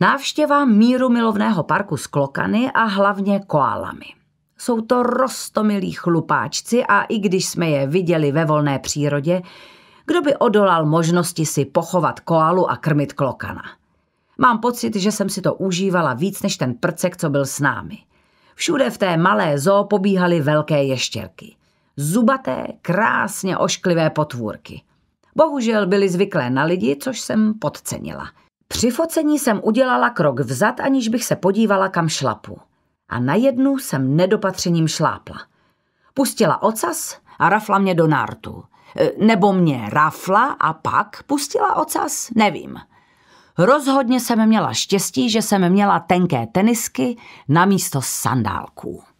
Návštěva míru milovného parku s klokany a hlavně koalami. Jsou to rostomilí chlupáčci a i když jsme je viděli ve volné přírodě, kdo by odolal možnosti si pochovat koalu a krmit klokana. Mám pocit, že jsem si to užívala víc než ten prcek, co byl s námi. Všude v té malé zoo pobíhaly velké ještěrky. Zubaté, krásně ošklivé potvůrky. Bohužel byly zvyklé na lidi, což jsem podcenila. Při focení jsem udělala krok vzad, aniž bych se podívala, kam šlapu. A najednou jsem nedopatřením šlápla. Pustila ocas a rafla mě do nártu. E, nebo mě rafla a pak pustila ocas, nevím. Rozhodně jsem měla štěstí, že jsem měla tenké tenisky na místo sandálků.